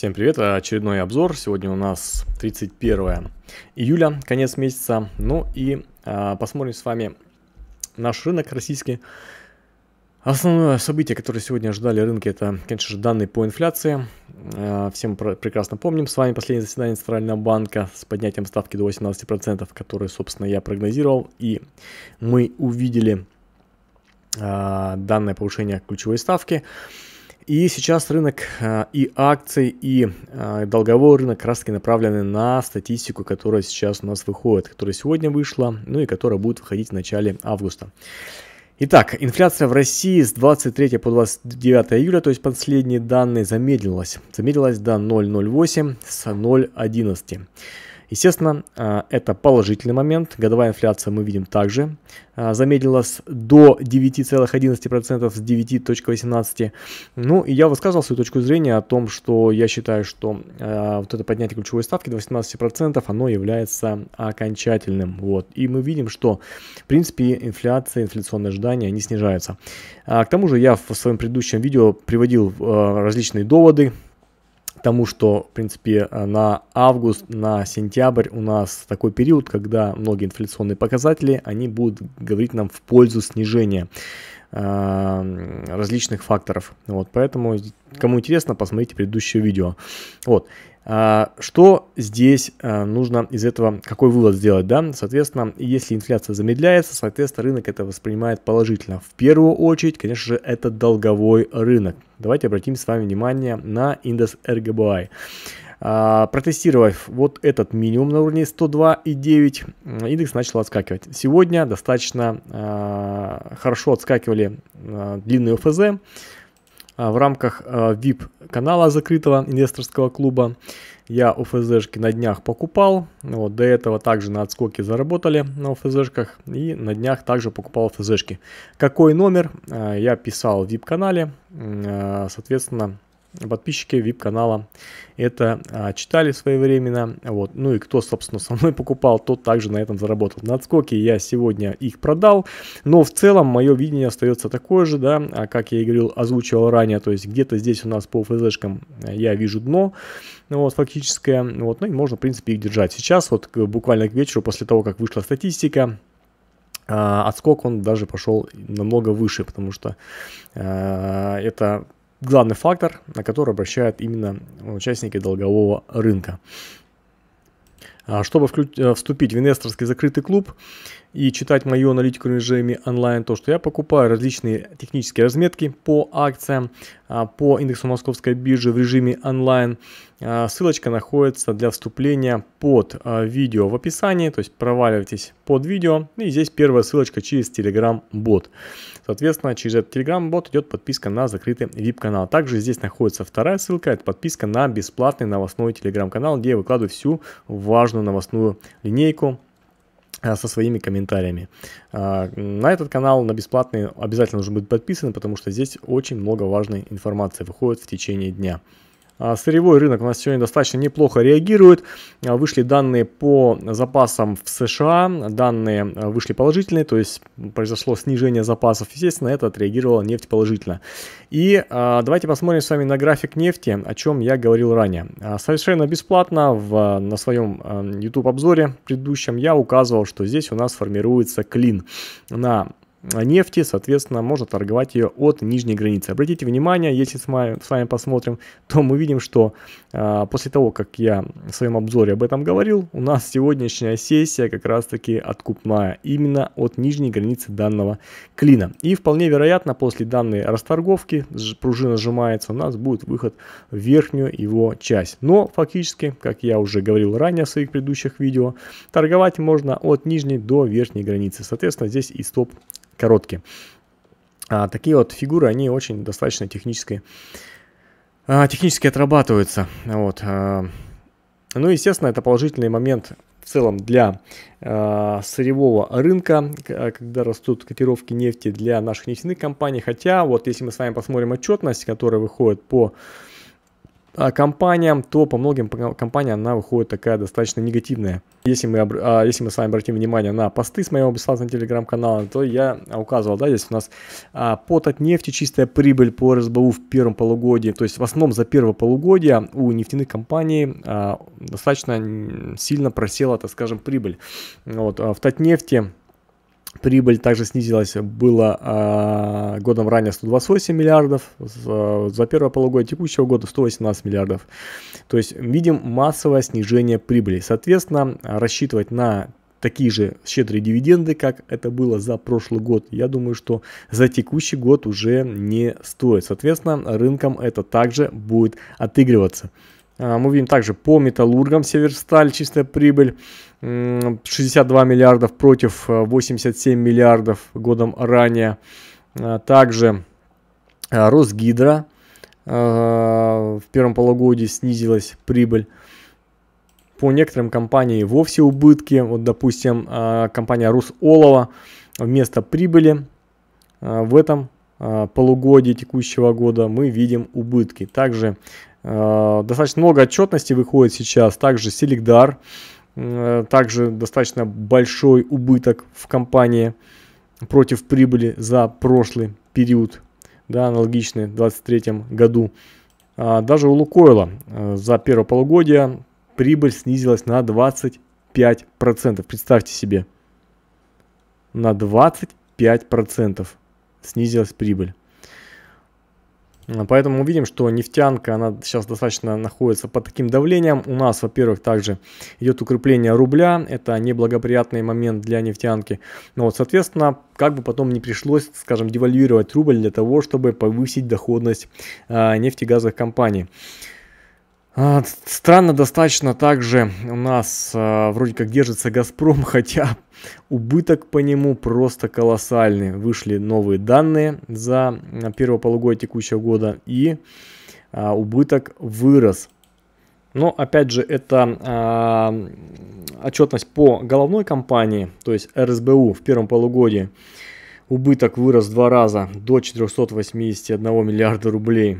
Всем привет, очередной обзор. Сегодня у нас 31 июля, конец месяца. Ну и э, посмотрим с вами наш рынок российский. Основное событие, которое сегодня ожидали рынки, это, конечно же, данные по инфляции. Э, всем про прекрасно помним с вами последнее заседание Центрального банка с поднятием ставки до 18%, которые, собственно, я прогнозировал. И мы увидели э, данное повышение ключевой ставки. И сейчас рынок э, и акций, и э, долговой рынок как раз таки направлены на статистику, которая сейчас у нас выходит, которая сегодня вышла, ну и которая будет выходить в начале августа. Итак, инфляция в России с 23 по 29 июля, то есть последние данные, замедлилась. Замедлилась до 0,08 с 0,11. Естественно, э, это положительный момент. Годовая инфляция мы видим также э, замедлилась до 9,11% с 9.18. Ну и я высказывал свою точку зрения о том, что я считаю, что э, вот это поднятие ключевой ставки до 18% оно является окончательным. Вот. И мы видим, что в принципе инфляция, инфляционные ожидания, они снижаются. А к тому же я в своем предыдущем видео приводил различные доводы тому, что, в принципе, э, на август, на сентябрь у нас такой период, когда многие инфляционные показатели, они будут говорить нам в пользу снижения э, различных факторов. Вот, поэтому, кому интересно, посмотрите предыдущее видео. Вот. А, что здесь а, нужно из этого, какой вывод сделать, да? Соответственно, если инфляция замедляется, соответственно, рынок это воспринимает положительно. В первую очередь, конечно же, это долговой рынок. Давайте обратим с вами внимание на индекс RGBI. А, протестировав вот этот минимум на уровне 102,9, индекс начал отскакивать. Сегодня достаточно хорошо отскакивали длинные ОФЗ, а, в рамках а, VIP-канала закрытого инвесторского клуба. Я ОФЗшки на днях покупал, вот, до этого также на отскоке заработали на ОФЗшках и на днях также покупал ОФЗшки. Какой номер а, я писал в VIP-канале, соответственно, подписчики VIP-канала это а, читали своевременно. Вот. Ну и кто, собственно, со мной покупал, тот также на этом заработал. На отскоке я сегодня их продал, но в целом мое видение остается такое же, да, а как я и говорил, озвучивал ранее, то есть где-то здесь у нас по ФЗшкам э, я вижу дно, ну, вот, фактическое, вот, ну и можно, в принципе, их держать. Сейчас вот буквально к вечеру, после того, как вышла статистика, а, отскок он даже пошел намного выше, потому что э, это главный фактор, на который обращают именно участники долгового рынка. А, чтобы э, вступить в инвесторский закрытый клуб, и читать мою аналитику в режиме онлайн, то, что я покупаю различные технические разметки по акциям, а, по индексу московской биржи в режиме онлайн. А, ссылочка находится для вступления под а, видео в описании, то есть проваливайтесь под видео. И здесь первая ссылочка через Telegram-бот. Соответственно, через этот Telegram-бот идет подписка на закрытый VIP-канал. Также здесь находится вторая ссылка, это подписка на бесплатный новостной Telegram-канал, где я выкладываю всю важную новостную линейку а, со своими комментариями. А, на этот канал, на бесплатный, обязательно нужно быть подписаны, потому что здесь очень много важной информации выходит в течение дня. А, сырьевой рынок у нас сегодня достаточно неплохо реагирует. А, вышли данные по запасам в США, данные а, вышли положительные, то есть произошло снижение запасов. Естественно, это отреагировало нефть положительно. И давайте посмотрим с вами на график нефти, о чем я говорил ранее. Совершенно бесплатно в, на своем YouTube обзоре предыдущем я указывал, что здесь у нас формируется клин на Э, нефти, соответственно, можно торговать ее от нижней границы. Обратите внимание, если с вами, с вами посмотрим, то мы видим, что э, после того, как я в своем обзоре об этом говорил, у нас сегодняшняя сессия как раз-таки откупная именно от нижней границы данного клина. И вполне вероятно, после данной расторговки пружина сжимается, у нас будет выход в верхнюю его часть. Но фактически, как я уже говорил ранее в своих предыдущих видео, торговать можно от нижней до верхней границы. Соответственно, здесь и стоп короткие. А такие вот фигуры, они очень достаточно технически, а, технически отрабатываются. Вот. А, ну, естественно, это положительный момент в целом для э, сырьевого рынка, а, когда растут котировки нефти для наших нефтяных компаний. Хотя, вот если мы с вами посмотрим отчетность, которая выходит по а, компаниям, то по многим компаниям она выходит такая достаточно негативная. Если мы, а, если мы с вами обратим внимание на посты с моего бесплатного телеграм-канала, то я указывал, да, здесь у нас а, пот от нефти, чистая прибыль по РСБУ в первом полугодии, то есть в основном за первое полугодие у нефтяных компаний достаточно сильно просела, так скажем, прибыль. Вот, в Татнефти Прибыль также снизилась, было э, годом ранее 128 миллиардов, за, за первое полугодие текущего года 118 миллиардов. То есть видим массовое снижение прибыли. Соответственно, рассчитывать на такие же щедрые дивиденды, как это было за прошлый год, я думаю, что за текущий год уже не стоит. Соответственно, рынком это также будет отыгрываться. А, мы видим также по металлургам Северсталь чистая прибыль 62 миллиардов против 87 э, миллиардов годом ранее. А, также а, Росгидро э, в первом полугодии снизилась прибыль. По некоторым компаниям вовсе убытки. Вот, допустим, компания Русолова вместо прибыли в этом полугодии текущего года мы видим убытки. Также Э, достаточно много отчетности выходит сейчас, также Селигдар, э, также достаточно большой убыток в компании против прибыли за прошлый период, да, аналогичный в 2023 году. А, даже у Лукойла э, за первое полугодие прибыль снизилась на 25%. Представьте себе, на 25% снизилась прибыль. Э, поэтому мы видим, что нефтянка, она сейчас достаточно находится под таким давлением. У нас, во-первых, также идет укрепление рубля. Это неблагоприятный момент для нефтянки. Но вот, соответственно, как бы потом не пришлось, скажем, девальвировать рубль для того, чтобы повысить доходность э, нефтегазовых компаний. А, странно достаточно также у нас а, вроде как держится Газпром, хотя убыток по нему просто колоссальный. Вышли новые данные за а, первое полугодие текущего года и убыток вырос. Но опять же это отчетность по головной компании, то есть РСБУ в первом полугодии. Убыток вырос в два раза до 481 миллиарда рублей.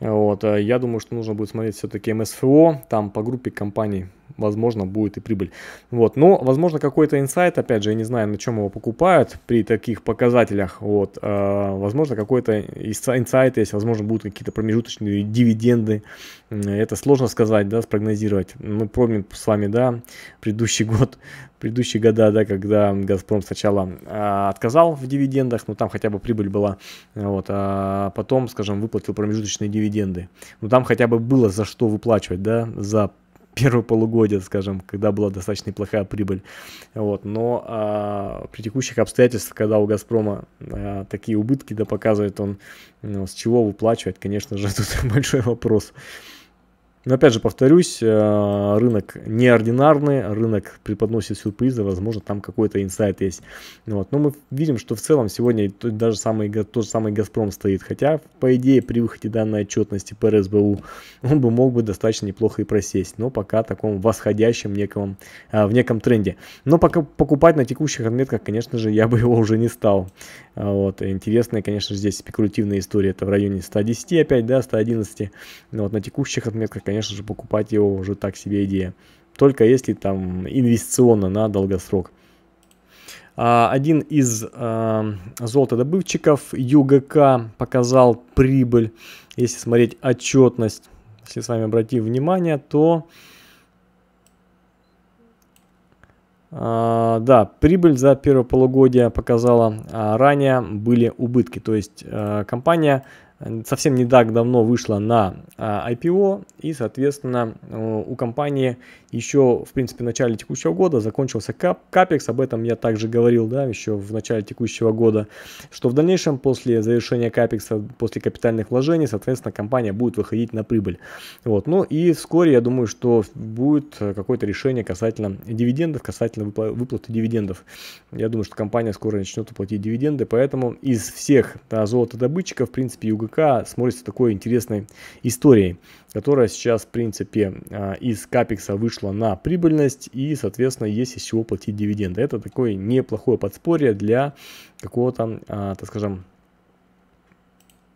Вот, э, я думаю, что нужно будет смотреть все-таки МСФО, там по группе компаний возможно, будет и прибыль. Вот, но, возможно, какой-то инсайт, опять же, я не знаю, на чем его покупают при таких показателях, вот, а, возможно, какой-то инсайт есть, возможно, будут какие-то промежуточные дивиденды, это сложно сказать, да, спрогнозировать. Мы ну, помним с вами, да, предыдущий год, предыдущие года, да, когда Газпром сначала а, отказал в дивидендах, но ну, там хотя бы прибыль была, вот, а потом, скажем, выплатил промежуточные дивиденды. Но ну, там хотя бы было за что выплачивать, да, за первое полугодие, скажем, когда была достаточно неплохая прибыль. Вот. Но а, при текущих обстоятельствах, когда у «Газпрома» а, такие убытки да, показывает он, ну, с чего выплачивать, конечно же, тут большой вопрос. Но опять же, повторюсь, э, рынок неординарный, рынок преподносит сюрпризы, возможно, там какой-то инсайт есть. Вот. Но мы видим, что в целом сегодня даже самый, тот же самый «Газпром» стоит, хотя, по идее, при выходе данной отчетности по РСБУ он бы мог бы достаточно неплохо и просесть, но пока в таком восходящем неком, э, в неком тренде. Но пока покупать на текущих отметках, конечно же, я бы его уже не стал. Вот. Интересная, конечно, же здесь спекулятивная история, это в районе 110 опять, да, 111. Но вот на текущих отметках, конечно, конечно же, покупать его уже так себе идея. Только если там инвестиционно на долгосрок. А, один из э, золотодобывчиков ЮГК показал прибыль. Если смотреть отчетность, если с вами обратим внимание, то... Uh, да, прибыль за первое полугодие показала, а ранее были убытки. То есть uh, компания совсем не так давно вышла на а, IPO, и, соответственно, э, у компании еще, в принципе, в начале текущего года закончился кап капекс, об этом я также говорил, да, еще в начале текущего года, что в дальнейшем, после завершения капекса, после капитальных вложений, соответственно, компания будет выходить на прибыль. Вот, ну и вскоре, я думаю, что будет э, какое-то решение касательно дивидендов, касательно выплаты дивидендов. Я думаю, что компания скоро начнет платить дивиденды, поэтому из всех да, золотодобытчиков, в принципе, Юго УГК смотрится такой интересной историей, которая сейчас, в принципе, а, из капекса вышла на прибыльность и, соответственно, есть из чего платить дивиденды. Это такое неплохое подспорье для какого-то, а, так скажем,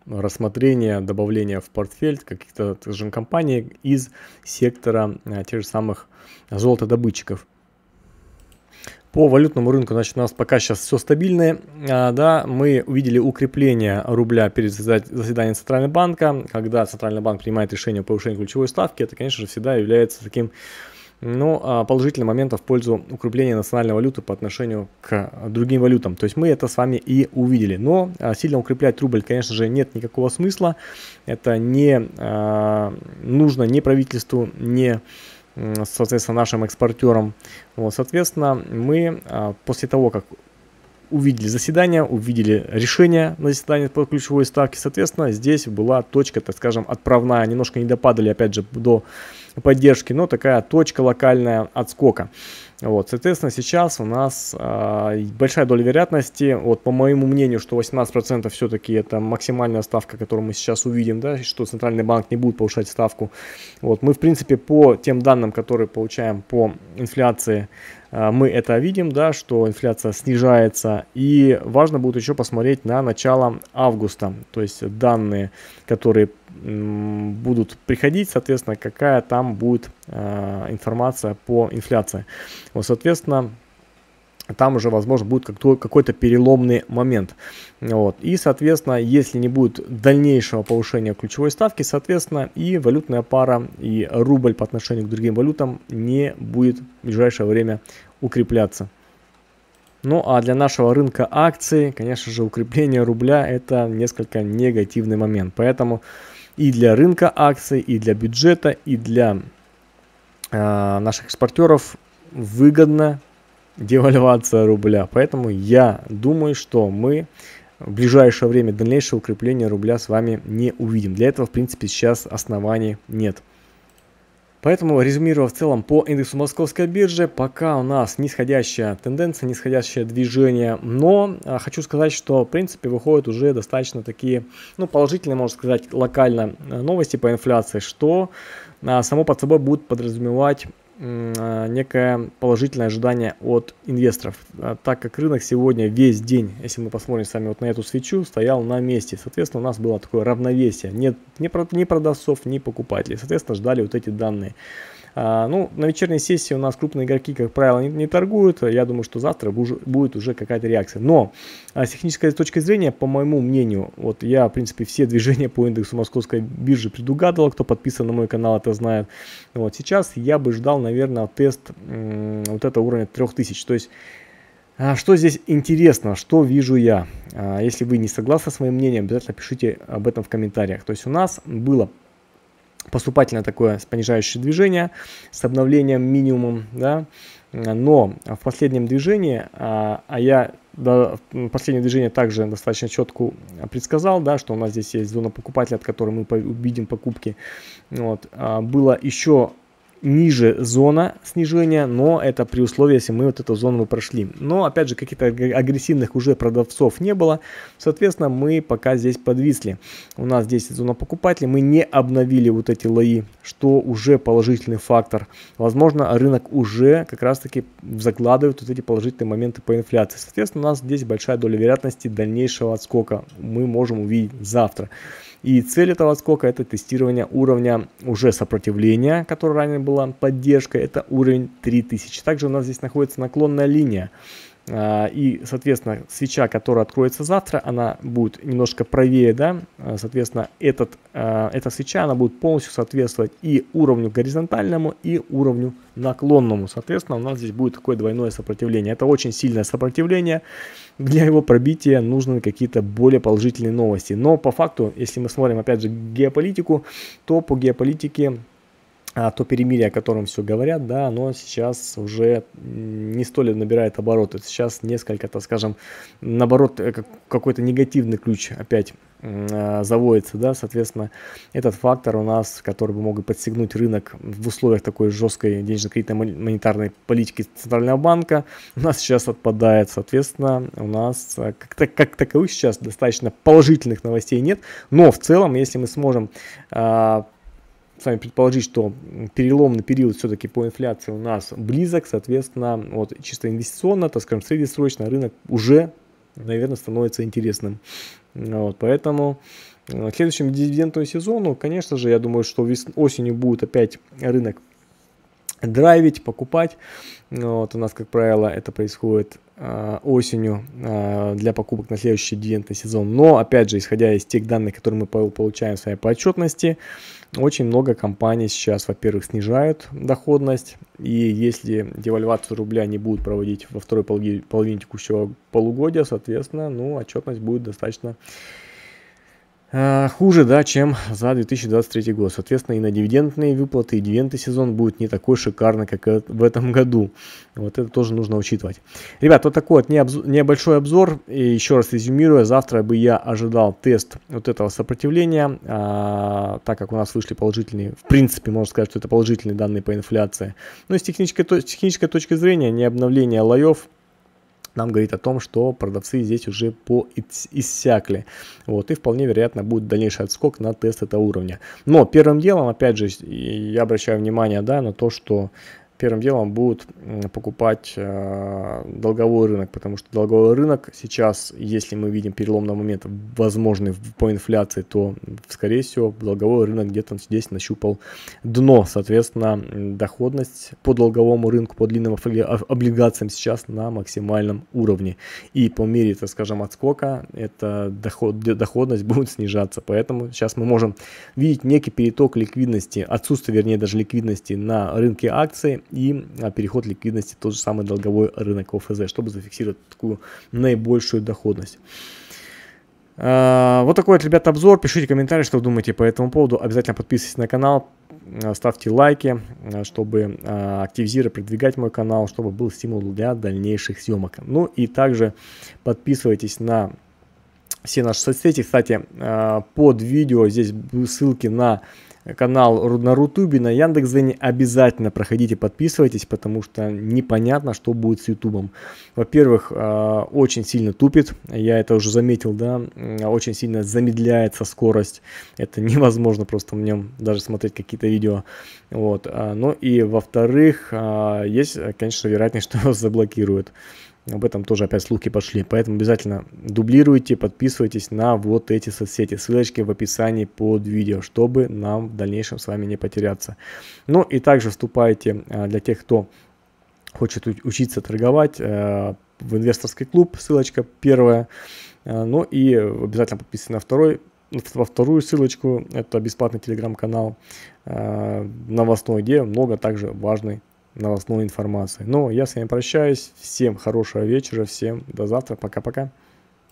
рассмотрения добавления в портфель каких-то компаний из сектора а, тех же самых золотодобытчиков. По валютному рынку, значит, у нас пока сейчас все стабильное. А, да, мы увидели укрепление рубля перед заседанием Центрального банка. Когда Центральный банк принимает решение о повышении ключевой ставки, это, конечно же, всегда является таким ну, а, положительным моментом в пользу укрепления национальной валюты по отношению к другим валютам. То есть мы это с вами и увидели. Но а, сильно укреплять рубль, конечно же, нет никакого смысла. Это не а, нужно ни правительству, ни соответственно, нашим экспортерам. Вот, соответственно, мы а, после того, как увидели заседание, увидели решение на заседании по ключевой ставке. Соответственно, здесь была точка, так скажем, отправная. Немножко не допадали, опять же, до поддержки, но такая точка локальная отскока. Вот, соответственно, сейчас у нас э, большая доля вероятности, вот по моему мнению, что 18% все-таки это максимальная ставка, которую мы сейчас увидим, да, что центральный банк не будет повышать ставку. Вот, мы, в принципе, по тем данным, которые получаем по инфляции а, мы это видим, да, что инфляция снижается. И важно будет еще посмотреть на начало августа, то есть данные, которые будут приходить, соответственно, какая там будет а, информация по инфляции. Вот, соответственно, там уже, возможно, будет какой-то переломный момент. Вот. И, соответственно, если не будет дальнейшего повышения ключевой ставки, соответственно, и валютная пара, и рубль по отношению к другим валютам не будет в ближайшее время укрепляться. Ну а для нашего рынка акций, конечно же, укрепление рубля это несколько негативный момент. Поэтому и для рынка акций, и для бюджета, и для э, наших экспортеров выгодно девальвация рубля. Поэтому я думаю, что мы в ближайшее время дальнейшее укрепление рубля с вами не увидим. Для этого, в принципе, сейчас оснований нет. Поэтому, резюмируя в целом по индексу московской биржи, пока у нас нисходящая тенденция, нисходящее движение, но а, хочу сказать, что в принципе выходят уже достаточно такие, ну, положительные, можно сказать, локально э, новости по инфляции, что а, само под собой будет подразумевать а, некое положительное ожидание от инвесторов, а, так как рынок сегодня весь день, если мы посмотрим с вами вот на эту свечу, стоял на месте. Соответственно, у нас было такое равновесие. Нет ни продавцов, ни покупателей. Соответственно, ждали вот эти данные а, ну, на вечерней сессии у нас крупные игроки, как правило, не, не торгуют. Я думаю, что завтра уже, будет уже какая-то реакция. Но а, с технической точки зрения, по моему мнению, вот я, в принципе, все движения по индексу московской биржи предугадывал. Кто подписан на мой канал, это знает. Вот сейчас я бы ждал, наверное, тест м- вот этого уровня 3000. То есть а, что здесь интересно, что вижу я? Если вы не согласны с моим мнением, обязательно пишите об этом в комментариях. То есть у нас было поступательное такое с понижающее движение с обновлением минимумом, да, но в последнем движении, а, а, я да, последнее движение также достаточно четко предсказал, да, что у нас здесь есть зона покупателя, от которой мы увидим покупки, вот, а, было еще ниже зона снижения, но это при условии, если мы вот эту зону прошли. Но, опять же, каких-то агрессивных уже продавцов не было, соответственно, мы пока здесь подвисли. У нас здесь зона покупателей, мы не обновили вот эти лои, что уже положительный фактор. Возможно, рынок уже как раз-таки закладывает вот эти положительные моменты по инфляции. Соответственно, у нас здесь большая доля вероятности дальнейшего отскока мы можем увидеть завтра. И цель этого отскока это тестирование уровня уже сопротивления, которое ранее была поддержкой, это уровень 3000. Также у нас здесь находится наклонная линия. А, и, соответственно, свеча, которая откроется завтра, она будет немножко правее, да, а, соответственно, этот, а, эта свеча, она будет полностью соответствовать и уровню горизонтальному, и уровню наклонному. Соответственно, у нас здесь будет такое двойное сопротивление. Это очень сильное сопротивление. Для его пробития нужны какие-то более положительные новости. Но по факту, если мы смотрим, опять же, геополитику, то по геополитике а то перемирие, о котором все говорят, да, оно сейчас уже не столь набирает обороты. Сейчас несколько, так скажем, наоборот, э, какой-то негативный ключ опять а, заводится, да, соответственно, этот фактор у нас, который бы мог подстегнуть рынок в условиях такой жесткой денежно-кредитной монетарной политики Центрального банка, у нас сейчас отпадает, соответственно, у нас э, как, как таковых сейчас достаточно положительных новостей нет, но в целом, если мы сможем а, с вами предположить, что переломный период все-таки по инфляции у нас близок, соответственно, вот чисто инвестиционно, так скажем, среднесрочно рынок уже, наверное, становится интересным. Вот, поэтому э, к следующему дивидендному сезону, конечно же, я думаю, что осенью будет опять рынок драйвить, покупать. Вот у нас, как правило, это происходит Э, осенью э, для покупок на следующий дивидендный сезон. Но, опять же, исходя из тех данных, которые мы получаем в своей по отчетности, очень много компаний сейчас, во-первых, снижают доходность, и если девальвацию рубля не будут проводить во второй половине текущего полугодия, соответственно, ну, отчетность будет достаточно Э, хуже, да, чем за 2023 год. Соответственно, и на дивидендные выплаты, и дивидендный сезон будет не такой шикарный, как э, в этом году. Вот это тоже нужно учитывать. Ребят, вот такой вот небольшой обзор. И еще раз резюмируя, завтра бы я ожидал тест вот этого сопротивления, а, так как у нас вышли положительные, в принципе, можно сказать, что это положительные данные по инфляции. Но ну с технической, с технической точки зрения, не обновление лоев – нам говорит о том, что продавцы здесь уже по иссякли. Вот, и вполне вероятно будет дальнейший отскок на тест этого уровня. Но первым делом, опять же, я обращаю внимание да, на то, что первым делом будут покупать э, долговой рынок, потому что долговой рынок сейчас, если мы видим переломный момент, возможный по инфляции, то, скорее всего, долговой рынок где-то здесь нащупал дно. Соответственно, доходность по долговому рынку, по длинным облигациям сейчас на максимальном уровне. И по мере, так скажем, отскока, эта доход, доходность будет снижаться. Поэтому сейчас мы можем видеть некий переток ликвидности, отсутствие, вернее, даже ликвидности на рынке акций и а, переход ликвидности тот же самый долговой рынок ОФЗ, чтобы зафиксировать такую наибольшую доходность. А, вот такой вот, ребята, обзор. Пишите комментарии, что вы думаете по этому поводу. Обязательно подписывайтесь на канал, а, ставьте лайки, чтобы активизировать, продвигать мой канал, чтобы был стимул для дальнейших съемок. Ну и также подписывайтесь на все наши соцсети. Кстати, э, под видео здесь ссылки на канал на Рутубе, на Яндекс.Дзене. Обязательно проходите, подписывайтесь, потому что непонятно, что будет с Ютубом. Во-первых, э, очень сильно тупит, я это уже заметил, да, очень сильно замедляется скорость. Это невозможно просто в нем даже смотреть какие-то видео. Вот. Э, ну и во-вторых, есть, конечно, вероятность, что вас заблокируют. Об этом тоже опять слухи пошли. Поэтому обязательно дублируйте, подписывайтесь на вот эти соцсети. Ссылочки в описании под видео, чтобы нам в дальнейшем с вами не потеряться. Ну и также вступайте а, для тех, кто хочет учиться торговать э, в инвесторский клуб. Ссылочка первая. Э, ну и обязательно подписывайтесь на второй во вторую ссылочку, это бесплатный телеграм-канал э, новостной, где много также важной новостной информации. Но ну, я с вами прощаюсь. Всем хорошего вечера, всем до завтра. Пока-пока.